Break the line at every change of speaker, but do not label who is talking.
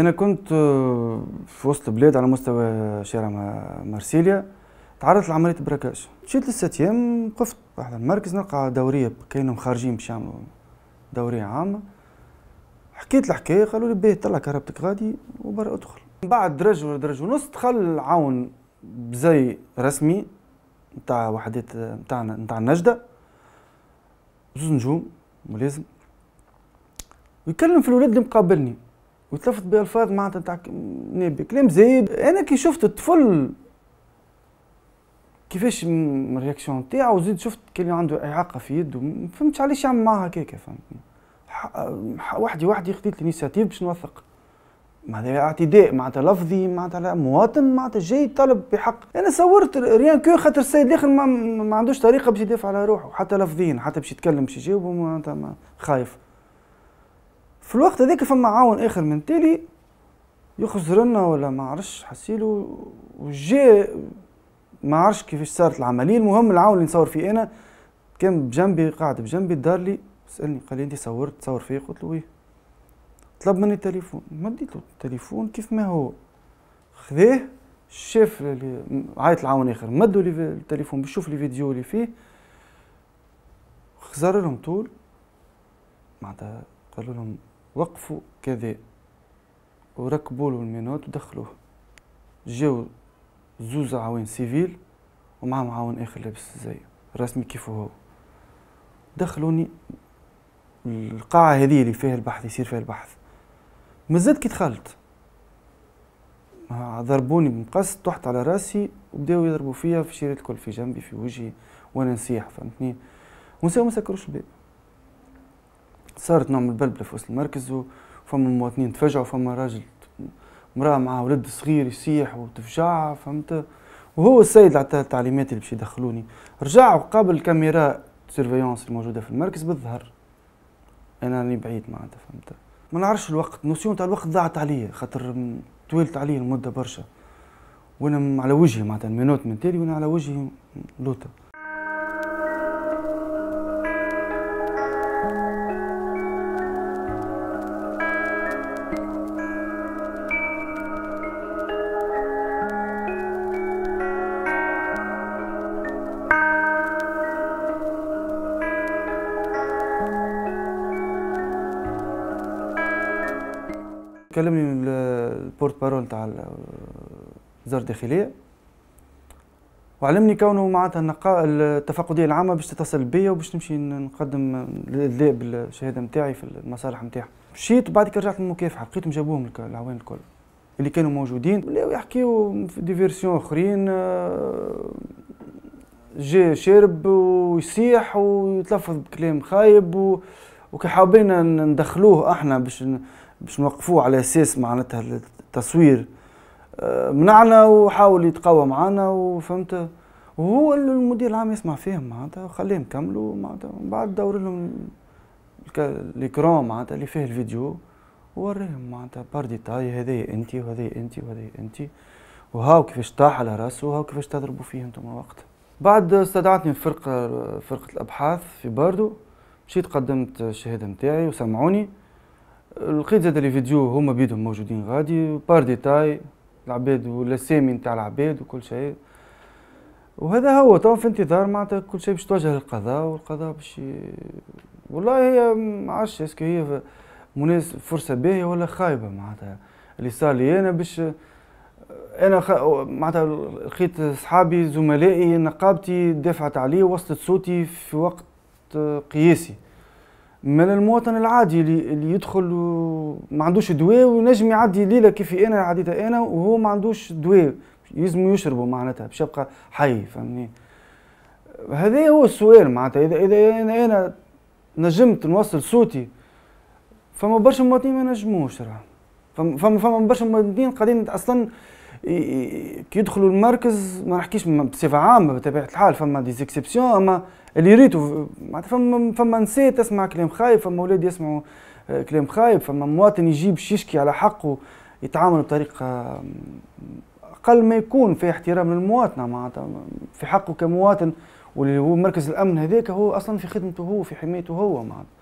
انا كنت آه، في وسط البلاد على مستوى شارع مارسيليا تعرضت لعمليه براكاج مشيت للستيام وقفت واحد المركز نلقى دوريه كانوا خارجين باش يعملوا دوريه عامه حكيت الحكايه قالوا لي باهي طلع كهربتك غادي وبرا ادخل من بعد درج ولا درج ونص دخل عون بزي رسمي نتاع وحدات نتاعنا نتاع النجده زوز نجوم ملازم ويكلم في الولاد اللي مقابلني وتلفت بالفاظ معناتها تاع نبي كلام زايد انا كي شفت الطفل كيفاش الرياكسيون نتاعو زيد شفت كان عنده اعاقه في يده ما فهمتش علاش يعمل معاها هكاك فهمتني وحدي وحدي خديت الانيسياتيف باش نوثق معناتها اعتداء معناتها لفظي معناتها مواطن معناتها جاي طلب بحق انا صورت ريان كو خاطر السيد الاخر ما, ما عندوش طريقه باش يدافع على روحه حتى لفظيا حتى باش يتكلم باش يجاوبه معناتها خايف في الوقت هذاك فما عاون اخر من تالي يخزر لنا ولا ما عرفش حسيلو وجا ما عرفش كيفاش صارت العمليه المهم العاون اللي نصور فيه انا كان بجنبي قاعد بجنبي دار لي سالني قال لي انت صورت تصور فيه قلت له طلب مني التليفون مديته التليفون كيف ما هو خذاه شاف عيط العاون اخر مدوا لي التليفون بشوف لي فيديو اللي فيه خزر لهم طول معناتها قالوا لهم وقفوا كذا وركبوا له المينوت ودخلوه جاو زوز عوين سيفيل ومعهم عون اخر لابس زي رسمي كيف هو دخلوني القاعة هذه اللي فيها البحث يصير فيها البحث مازلت كي دخلت ضربوني بمقص طحت على راسي وبداو يضربوا فيا في شيرة الكل في جنبي في وجهي وانا نصيح فهمتني ونساو ما سكروش الباب صارت نوع من البلبله في وسط المركز وفما مواطنين تفجعوا فما راجل امراه مع ولد صغير يصيح وتفجع فهمت وهو السيد اللي عطاه التعليمات اللي باش يدخلوني رجع وقابل الكاميرا سيرفيونس الموجوده في المركز بالظهر انا راني بعيد معناتها فهمت ما نعرفش الوقت نوسيون تاع الوقت ضاعت عليا خاطر طولت عليا المده برشا وانا على وجهي معناتها المينوت من تالي وانا على وجهي لوطه كلمني البورت بارول تاع وزاره الداخليه وعلمني كونه معناتها النقاء التفقديه العامه باش تتصل بيا وباش نمشي نقدم للذئب بالشهاده نتاعي في المصالح نتاعها مشيت بعد رجعت للمكافحه لقيتهم جابوهم العوان الكل اللي كانوا موجودين ولاو يحكيو في ديفيرسيون اخرين آه، جا شارب ويصيح ويتلفظ بكلام خايب وكي حابين ندخلوه احنا باش باش نوقفوه على اساس معناتها التصوير آه، منعنا وحاول يتقوى معنا وفهمت وهو المدير العام يسمع فيهم معناتها وخليهم كملوا معناتها من بعد دور لهم ليكرون معناتها اللي فيه الفيديو ووريهم معناتها بار ديتاي هذايا انت وهذايا انت وهذايا انت وهاو كيفاش طاح على راسه وهاو كيفاش تضربوا فيه انتم وقتها بعد استدعتني الفرقة فرقة الأبحاث في باردو مشيت قدمت الشهادة متاعي وسمعوني لقيت زاد لي فيديو هما بيدهم موجودين غادي بار ديتاي العباد والاسامي نتاع العباد وكل شيء وهذا هو تو في انتظار معناتها كل شيء باش توجه للقضاء والقضاء باش والله هي ما عرفتش اسكو هي مناس فرصه باهيه ولا خايبه معناتها اللي صار لي انا باش انا خ... معناتها لقيت صحابي زملائي نقابتي دفعت عليه وصلت صوتي في وقت قياسي من المواطن العادي اللي, اللي يدخل وما عندوش دواء وينجم يعدي ليله كيف انا عديتها انا وهو ما عندوش دواء يلزمو يشربوا معناتها باش يبقى حي فهمني هذا هو السؤال معناتها اذا اذا انا انا نجمت نوصل صوتي فما برشا مواطنين ما نجموش راه فما فما برشا مواطنين قاعدين اصلا كي يدخلوا المركز ما نحكيش بصفه عامه بطبيعه الحال فما زيكسيبسيون اما اللي ريتو معناتها فما فما نساء تسمع كلام خايب فما اولاد يسمعوا آه، كلام خايب فما مواطن يجيب يشكي على حقه يتعامل بطريقه آه، اقل ما يكون في احترام للمواطنه معناتها في حقه كمواطن واللي هو مركز الامن هذاك هو اصلا في خدمته هو في حمايته هو معناتها